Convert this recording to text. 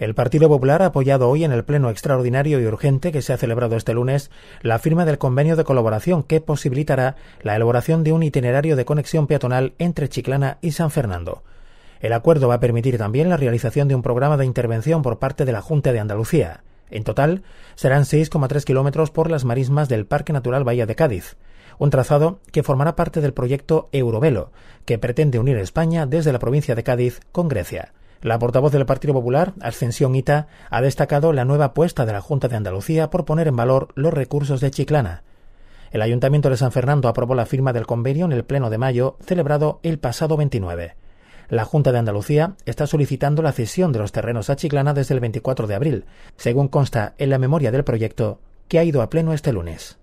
El Partido Popular ha apoyado hoy en el Pleno Extraordinario y Urgente que se ha celebrado este lunes la firma del convenio de colaboración que posibilitará la elaboración de un itinerario de conexión peatonal entre Chiclana y San Fernando. El acuerdo va a permitir también la realización de un programa de intervención por parte de la Junta de Andalucía. En total, serán 6,3 kilómetros por las marismas del Parque Natural Bahía de Cádiz, un trazado que formará parte del proyecto Eurovelo, que pretende unir España desde la provincia de Cádiz con Grecia. La portavoz del Partido Popular, Ascensión Ita, ha destacado la nueva apuesta de la Junta de Andalucía por poner en valor los recursos de Chiclana. El Ayuntamiento de San Fernando aprobó la firma del convenio en el Pleno de Mayo, celebrado el pasado 29. La Junta de Andalucía está solicitando la cesión de los terrenos a Chiclana desde el 24 de abril, según consta en la memoria del proyecto, que ha ido a pleno este lunes.